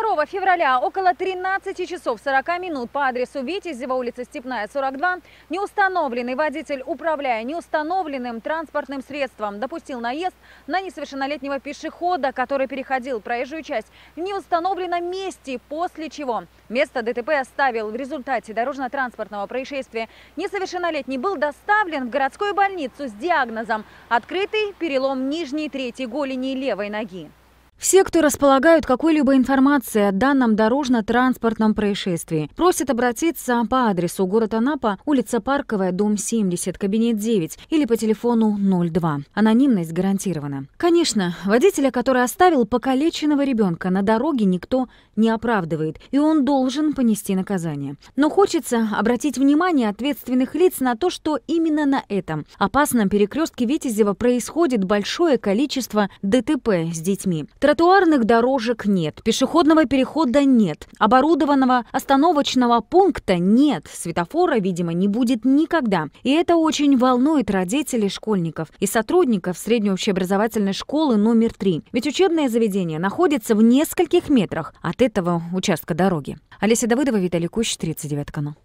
2 февраля около 13 часов 40 минут по адресу Витязева, улица Степная, 42, неустановленный водитель, управляя неустановленным транспортным средством, допустил наезд на несовершеннолетнего пешехода, который переходил проезжую часть в неустановленном месте, после чего место ДТП оставил. В результате дорожно-транспортного происшествия несовершеннолетний был доставлен в городскую больницу с диагнозом «открытый перелом нижней третьей голени левой ноги». Все, кто располагают какой-либо информацией о данном дорожно-транспортном происшествии, просят обратиться по адресу город Анапа, улица Парковая, дом 70, кабинет 9 или по телефону 02. Анонимность гарантирована. Конечно, водителя, который оставил покалеченного ребенка на дороге, никто не оправдывает, и он должен понести наказание. Но хочется обратить внимание ответственных лиц на то, что именно на этом опасном перекрестке Витязева происходит большое количество ДТП с детьми. Тротуарных дорожек нет, пешеходного перехода нет, оборудованного остановочного пункта нет, светофора, видимо, не будет никогда. И это очень волнует родителей школьников и сотрудников средней общеобразовательной школы номер три, Ведь учебное заведение находится в нескольких метрах от этого участка дороги. Олеся Давыдова, Виталий Кущ, 39 канал.